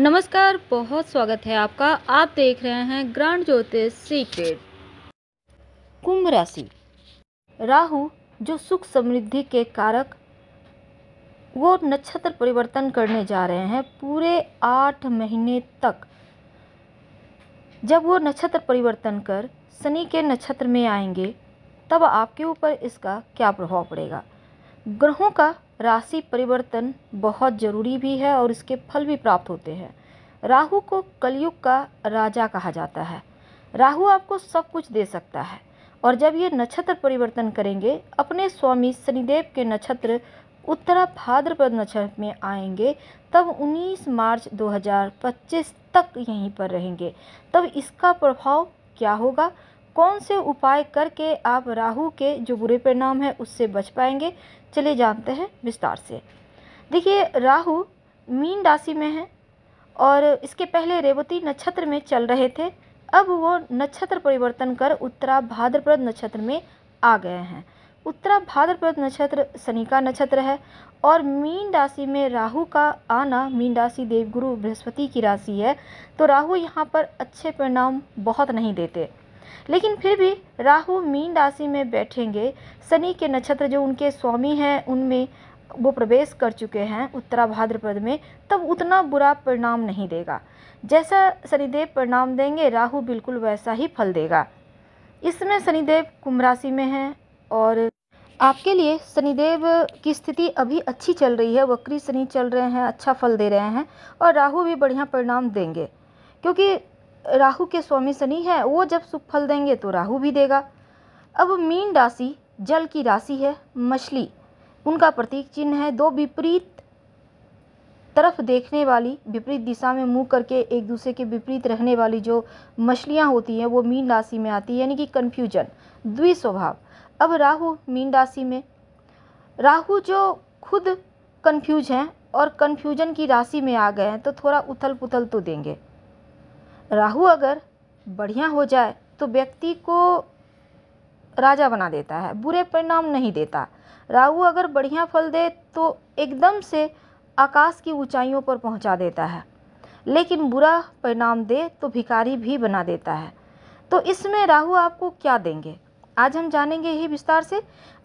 नमस्कार बहुत स्वागत है आपका आप देख रहे हैं ग्रांड ज्योतिष सीक्रेट कुंभ राशि राहु जो सुख समृद्धि के कारक वो नक्षत्र परिवर्तन करने जा रहे हैं पूरे आठ महीने तक जब वो नक्षत्र परिवर्तन कर शनि के नक्षत्र में आएंगे तब आपके ऊपर इसका क्या प्रभाव पड़ेगा ग्रहों का राशि परिवर्तन बहुत ज़रूरी भी है और इसके फल भी प्राप्त होते हैं राहु को कलयुग का राजा कहा जाता है राहु आपको सब कुछ दे सकता है और जब ये नक्षत्र परिवर्तन करेंगे अपने स्वामी शनिदेव के नक्षत्र उत्तरा भाद्रपद नक्षत्र में आएंगे तब 19 मार्च 2025 तक यहीं पर रहेंगे तब इसका प्रभाव क्या होगा कौन से उपाय करके आप राहु के जो बुरे परिणाम है उससे बच पाएंगे चलिए जानते हैं विस्तार से देखिए राहु मीन राशि में है और इसके पहले रेवती नक्षत्र में चल रहे थे अब वो नक्षत्र परिवर्तन कर उत्तरा भाद्रपद नक्षत्र में आ गए हैं उत्तरा भाद्रपद नक्षत्र शनि का नक्षत्र है और मीन राशि में राहु का आना मीन राशि देवगुरु बृहस्पति की राशि है तो राहु यहाँ पर अच्छे परिणाम बहुत नहीं देते लेकिन फिर भी राहु मीन राशि में बैठेंगे शनि के नक्षत्र जो उनके स्वामी हैं उनमें वो प्रवेश कर चुके हैं उत्तरा भाद्रपद में तब उतना बुरा परिणाम नहीं देगा जैसा शनिदेव परिणाम देंगे राहु बिल्कुल वैसा ही फल देगा इसमें शनिदेव कुंभ राशि में हैं और आपके लिए शनिदेव की स्थिति अभी अच्छी चल रही है वक्री शनि चल रहे हैं अच्छा फल दे रहे हैं और राहु भी बढ़िया परिणाम देंगे क्योंकि राहु के स्वामी शनि हैं वो जब सुख फल देंगे तो राहु भी देगा अब मीन राशि जल की राशि है मछली उनका प्रतीक चिन्ह है दो विपरीत तरफ देखने वाली विपरीत दिशा में मुंह करके एक दूसरे के विपरीत रहने वाली जो मछलियाँ होती हैं वो मीन राशि में आती है यानी कि कन्फ्यूजन द्विस्वभाव अब राहु मीन राशि में राहु जो खुद कन्फ्यूज हैं और कन्फ्यूजन की राशि में आ गए हैं तो थोड़ा उथल पुथल तो देंगे राहु अगर बढ़िया हो जाए तो व्यक्ति को राजा बना देता है बुरे परिणाम नहीं देता राहु अगर बढ़िया फल दे तो एकदम से आकाश की ऊंचाइयों पर पहुंचा देता है लेकिन बुरा परिणाम दे तो भिखारी भी बना देता है तो इसमें राहु आपको क्या देंगे आज हम जानेंगे ही विस्तार से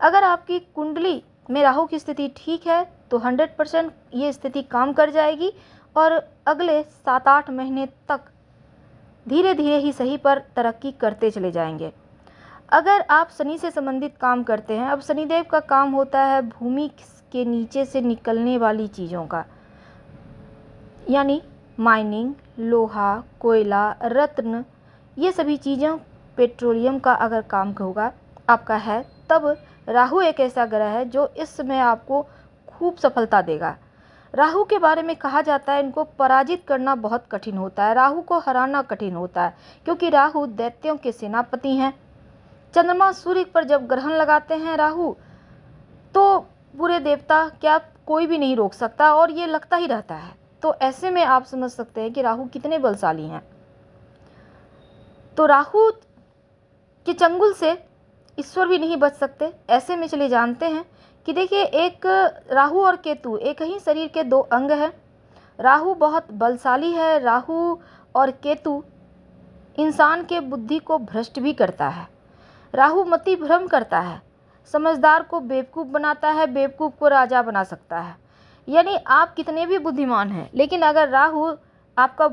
अगर आपकी कुंडली में राहु की स्थिति ठीक है तो 100 परसेंट ये स्थिति काम कर जाएगी और अगले सात आठ महीने तक धीरे धीरे ही सही पर तरक्की करते चले जाएंगे अगर आप शनि से संबंधित काम करते हैं अब शनिदेव का काम होता है भूमि के नीचे से निकलने वाली चीज़ों का यानी माइनिंग लोहा कोयला रत्न ये सभी चीज़ें पेट्रोलियम का अगर काम होगा आपका है तब राहु एक ऐसा ग्रह है जो इस समय आपको खूब सफलता देगा राहु के बारे में कहा जाता है इनको पराजित करना बहुत कठिन होता है राहु को हराना कठिन होता है क्योंकि राहु दैत्यों के सेनापति हैं चंद्रमा सूर्य पर जब ग्रहण लगाते हैं राहु तो पूरे देवता क्या कोई भी नहीं रोक सकता और ये लगता ही रहता है तो ऐसे में आप समझ सकते हैं कि राहु कितने बलशाली हैं तो राहु के चंगुल से ईश्वर भी नहीं बच सकते ऐसे में चले जानते हैं कि देखिए एक राहु और केतु एक ही शरीर के दो अंग हैं राहु बहुत बलशाली है राहु और केतु इंसान के बुद्धि को भ्रष्ट भी करता है राहु मति भ्रम करता है समझदार को बेवकूफ़ बनाता है बेवकूफ़ को राजा बना सकता है यानी आप कितने भी बुद्धिमान हैं लेकिन अगर राहु आपका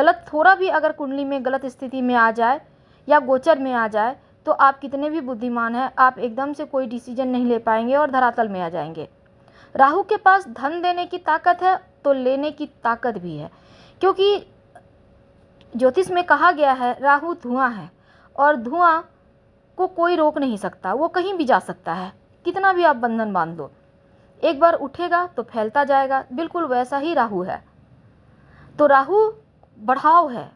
गलत थोड़ा भी अगर कुंडली में गलत स्थिति में आ जाए या गोचर में आ जाए तो आप कितने भी बुद्धिमान हैं आप एकदम से कोई डिसीजन नहीं ले पाएंगे और धरातल में आ जाएंगे राहु के पास धन देने की ताकत है तो लेने की ताकत भी है क्योंकि ज्योतिष में कहा गया है राहु धुआं है और धुआं को कोई रोक नहीं सकता वो कहीं भी जा सकता है कितना भी आप बंधन बांध दो एक बार उठेगा तो फैलता जाएगा बिल्कुल वैसा ही राहु है तो राहु बढ़ाव है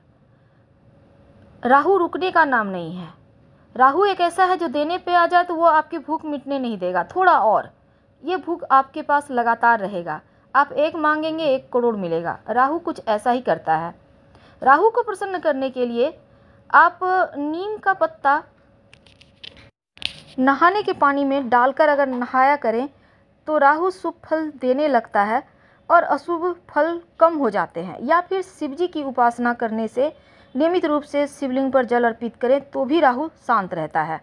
राहु रुकने का नाम नहीं है राहु एक ऐसा है जो देने पे आ जाए तो वो आपकी भूख मिटने नहीं देगा थोड़ा और ये भूख आपके पास लगातार रहेगा आप एक मांगेंगे एक करोड़ मिलेगा राहु कुछ ऐसा ही करता है राहु को प्रसन्न करने के लिए आप नीम का पत्ता नहाने के पानी में डालकर अगर नहाया करें तो राहु शुभ फल देने लगता है और अशुभ फल कम हो जाते हैं या फिर शिव जी की उपासना करने से नियमित रूप से शिवलिंग पर जल अर्पित करें तो भी राहु शांत रहता है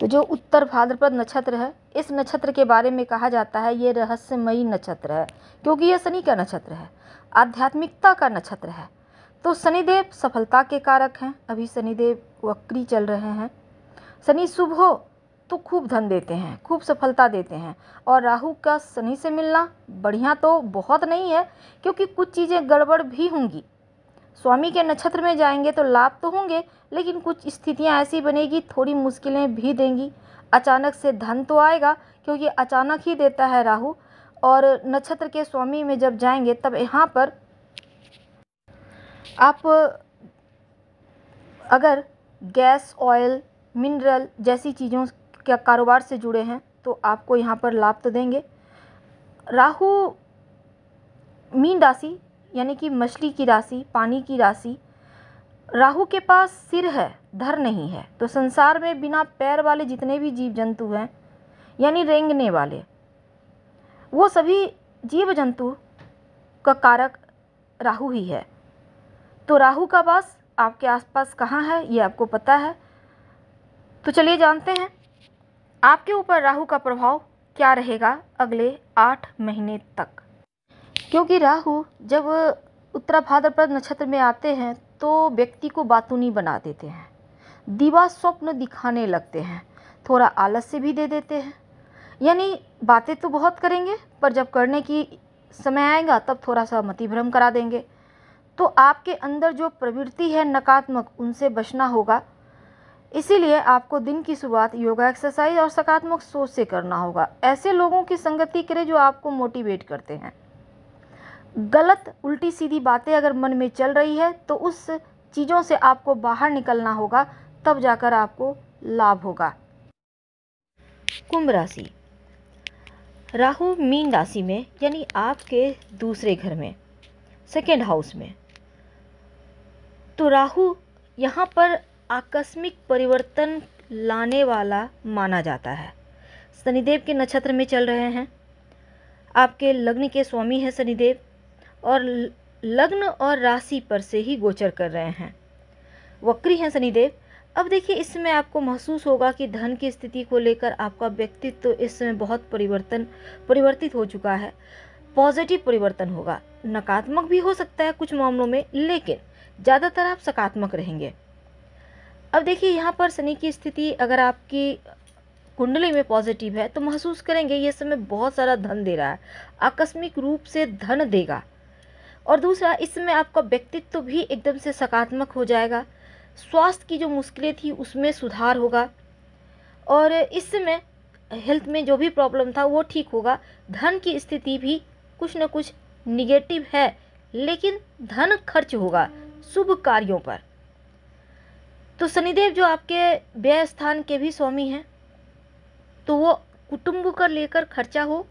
तो जो उत्तर भाद्रपद नक्षत्र है इस नक्षत्र के बारे में कहा जाता है ये रहस्यमयी नक्षत्र है क्योंकि यह शनि का नक्षत्र है आध्यात्मिकता का नक्षत्र है तो शनिदेव सफलता के कारक हैं अभी शनिदेव वक्री चल रहे हैं शनि शुभ हो तो खूब धन देते हैं खूब सफलता देते हैं और राहु का शनि से मिलना बढ़िया तो बहुत नहीं है क्योंकि कुछ चीज़ें गड़बड़ भी होंगी स्वामी के नक्षत्र में जाएंगे तो लाभ तो होंगे लेकिन कुछ स्थितियां ऐसी बनेगी थोड़ी मुश्किलें भी देंगी अचानक से धन तो आएगा क्योंकि अचानक ही देता है राहु और नक्षत्र के स्वामी में जब जाएंगे तब यहाँ पर आप अगर गैस ऑयल मिनरल जैसी चीज़ों क्या कारोबार से जुड़े हैं तो आपको यहाँ पर लाभ तो देंगे राहु मीन राशि यानी कि मछली की राशि पानी की राशि राहु के पास सिर है धर नहीं है तो संसार में बिना पैर वाले जितने भी जीव जंतु हैं यानी रेंगने वाले वो सभी जीव जंतु का कारक राहु ही है तो राहु का वास आपके आसपास कहाँ है ये आपको पता है तो चलिए जानते हैं आपके ऊपर राहु का प्रभाव क्या रहेगा अगले आठ महीने तक क्योंकि राहु जब उत्तरा भाद्रपद नक्षत्र में आते हैं तो व्यक्ति को बातूनी बना देते हैं दीवा स्वप्न दिखाने लगते हैं थोड़ा आलस्य भी दे देते हैं यानी बातें तो बहुत करेंगे पर जब करने की समय आएगा तब थोड़ा सा मति भ्रम करा देंगे तो आपके अंदर जो प्रवृत्ति है नकारात्मक उनसे बचना होगा इसीलिए आपको दिन की शुरुआत योगा एक्सरसाइज और सकारात्मक सोच से करना होगा ऐसे लोगों की संगति करें जो आपको मोटिवेट करते हैं गलत उल्टी सीधी बातें अगर मन में चल रही है तो उस चीज़ों से आपको बाहर निकलना होगा तब जाकर आपको लाभ होगा कुंभ राशि राहु मीन राशि में यानी आपके दूसरे घर में सेकेंड हाउस में तो राहु यहाँ पर आकस्मिक परिवर्तन लाने वाला माना जाता है शनिदेव के नक्षत्र में चल रहे हैं आपके लग्न के स्वामी हैं शनिदेव और लग्न और राशि पर से ही गोचर कर रहे हैं वक्री हैं शनिदेव अब देखिए इसमें आपको महसूस होगा कि धन की स्थिति को लेकर आपका व्यक्तित्व तो इसमें बहुत परिवर्तन परिवर्तित हो चुका है पॉजिटिव परिवर्तन होगा नकारात्मक भी हो सकता है कुछ मामलों में लेकिन ज़्यादातर आप सकारात्मक रहेंगे अब देखिए यहाँ पर शनि की स्थिति अगर आपकी कुंडली में पॉजिटिव है तो महसूस करेंगे ये समय बहुत सारा धन दे रहा है आकस्मिक रूप से धन देगा और दूसरा इस समय आपका व्यक्तित्व तो भी एकदम से सकारात्मक हो जाएगा स्वास्थ्य की जो मुश्किलें थी उसमें सुधार होगा और इस समय हेल्थ में जो भी प्रॉब्लम था वो ठीक होगा धन की स्थिति भी कुछ न कुछ निगेटिव है लेकिन धन खर्च होगा शुभ कार्यों पर तो शनिदेव जो आपके व्यय स्थान के भी स्वामी हैं तो वो कुटुंब का लेकर खर्चा हो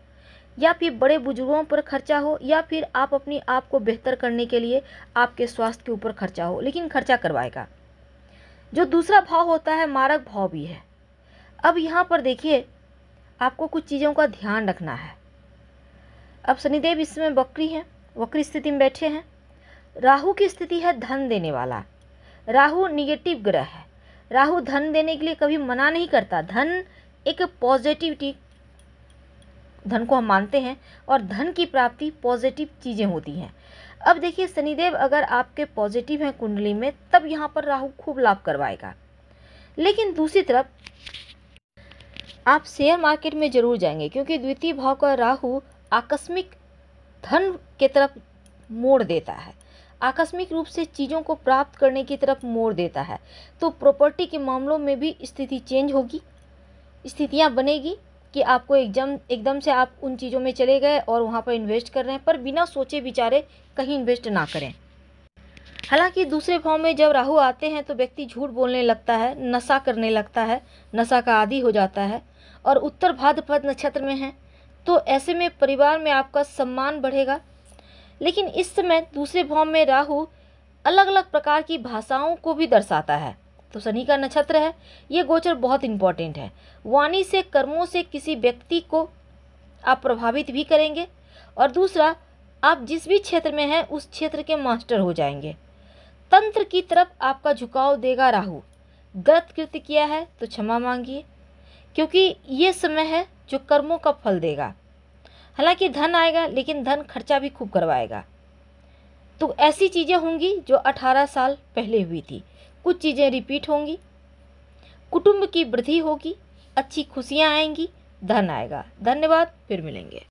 या फिर बड़े बुजुर्गों पर खर्चा हो या फिर आप अपने आप को बेहतर करने के लिए आपके स्वास्थ्य के ऊपर खर्चा हो लेकिन खर्चा करवाएगा जो दूसरा भाव होता है मारक भाव भी है अब यहाँ पर देखिए आपको कुछ चीज़ों का ध्यान रखना है अब शनिदेव इस समय बकरी हैं वक्री स्थिति में बैठे हैं राहु की स्थिति है धन देने वाला राहु निगेटिव ग्रह है राहु धन देने के लिए कभी मना नहीं करता धन एक पॉजिटिविटी धन को हम मानते हैं और धन की प्राप्ति पॉजिटिव चीज़ें होती हैं अब देखिए शनिदेव अगर आपके पॉजिटिव हैं कुंडली में तब यहाँ पर राहु खूब लाभ करवाएगा लेकिन दूसरी तरफ आप शेयर मार्केट में जरूर जाएंगे क्योंकि द्वितीय भाव का राहु आकस्मिक धन के तरफ मोड़ देता है आकस्मिक रूप से चीज़ों को प्राप्त करने की तरफ मोड़ देता है तो प्रॉपर्टी के मामलों में भी स्थिति चेंज होगी स्थितियाँ बनेगी कि आपको एकदम एकदम से आप उन चीज़ों में चले गए और वहाँ पर इन्वेस्ट कर रहे हैं पर बिना सोचे विचारे कहीं इन्वेस्ट ना करें हालांकि दूसरे भाव में जब राहु आते हैं तो व्यक्ति झूठ बोलने लगता है नशा करने लगता है नशा का आदि हो जाता है और उत्तर भाद्रपद नक्षत्र में है तो ऐसे में परिवार में आपका सम्मान बढ़ेगा लेकिन इस समय दूसरे भाव में राहु अलग अलग प्रकार की भाषाओं को भी दर्शाता है तो शनि का नक्षत्र है ये गोचर बहुत इंपॉर्टेंट है वाणी से कर्मों से किसी व्यक्ति को आप प्रभावित भी करेंगे और दूसरा आप जिस भी क्षेत्र में हैं उस क्षेत्र के मास्टर हो जाएंगे तंत्र की तरफ आपका झुकाव देगा राहु गलत कृत्य किया है तो क्षमा मांगिए क्योंकि ये समय है जो कर्मों का फल देगा हालांकि धन आएगा लेकिन धन खर्चा भी खूब करवाएगा तो ऐसी चीज़ें होंगी जो 18 साल पहले हुई थी कुछ चीज़ें रिपीट होंगी कुटुंब की वृद्धि होगी अच्छी खुशियाँ आएंगी धन आएगा धन्यवाद फिर मिलेंगे